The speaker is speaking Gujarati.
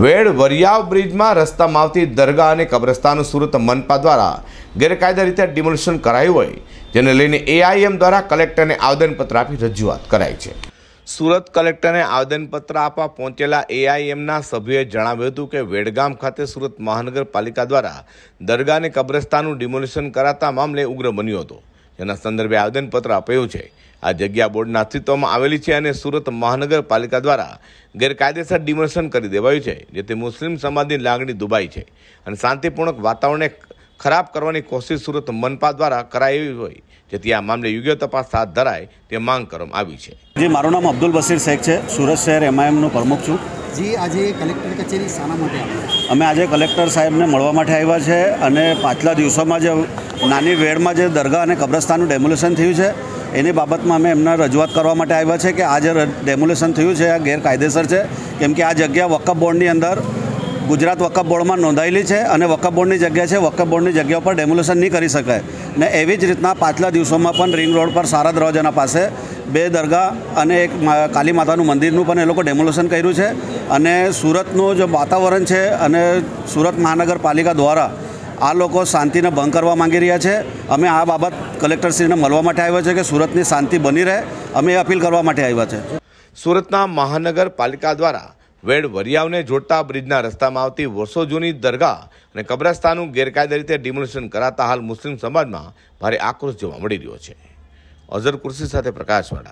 વેડ વરિયાવ બ્રિજમાં રસ્તામાં આવતી દરગાહ અને કબ્રસ્તાનનું સુરત મનપા દ્વારા ગેરકાયદા રીતે ડિમોલિશન કરાયું હોય જેને લઈને એઆઈએમ દ્વારા કલેક્ટરને આવેદનપત્ર આપી રજૂઆત કરાઈ છે સુરત કલેક્ટરને આવેદનપત્ર આપવા પહોંચેલા એઆઈએમના સભ્યોએ જણાવ્યું હતું કે વેડગામ ખાતે સુરત મહાનગરપાલિકા દ્વારા દરગાહ અને કબ્રસ્તાનનું ડિમોલિશન કરાતા મામલે ઉગ્ર બન્યો હતો જેના સંદર્ભે આવેદનપત્ર આપ્યું છે આ જગ્યા બોર્ડના અસ્તિત્વમાં આવેલી છે અને સુરત મહાનગરપાલિકા દ્વારા ગેરકાયદેસર ડિમોશન કરી દેવાયું છે જેથી મુસ્લિમ સમાજની લાગણી દુબાઈ છે અને શાંતિપૂર્ણક વાતાવરણને ખરાબ કરવાની કોશિશ સુરત મનપા દ્વારા કરાયેલી હોય જેથી આ મામલે યોગ્ય તપાસ હાથ ધરાય તે માંગ કરવામાં આવી છે જે મારું નામ અબ્દુલ બસીર શેખ છે સુરત શહેર એમઆઈએમનો પ્રમુખ છું જે આજે અમે આજે કલેક્ટર સાહેબને મળવા માટે આવ્યા છે અને પાછલા દિવસોમાં જે નાની વેળમાં જે દરગાહ અને કબ્રસ્તાનનું ડેમોલેશન થયું છે એની બાબતમાં અમે એમના રજૂઆત કરવા માટે આવ્યા છે કે આ જે ડેમોલેશન થયું છે આ ગેરકાયદેસર છે કેમ કે આ જગ્યા વકફ બોર્ડની અંદર ગુજરાત વકફ બોર્ડમાં નોંધાયેલી છે અને વકફ બોર્ડની જગ્યા છે વકફ બોર્ડની જગ્યા પર ડેમોલેશન નહીં કરી શકાય ને એવી જ રીતના પાછલા દિવસોમાં પણ રિંગ રોડ પર સારા દરવાજાના પાસે બે દરગાહ અને એક કાલી માતાનું મંદિરનું પણ એ લોકો ડેમોલેશન કર્યું છે અને સુરતનું જે વાતાવરણ છે અને સુરત મહાનગરપાલિકા દ્વારા આ લોકો શાંતિને ભંગ કરવા માગી રહ્યા છે અમે આ બાબત કલેક્ટરશ્રીને મળવા માટે આવ્યા છે કે સુરતની શાંતિ બની રહે અમે અપીલ કરવા માટે આવ્યા છે સુરતના મહાનગરપાલિકા દ્વારા વેડ વરિયાવને જોડતા બ્રિજના રસ્તામાં આવતી વર્ષો જૂની દરગાહ અને કબ્રસ્તાનનું ગેરકાયદે રીતે ડિમોલિશન કરાતા હાલ મુસ્લિમ સમાજમાં ભારે આક્રોશ જોવા મળી રહ્યો છે અઝર કુર્સી સાથે પ્રકાશવાળા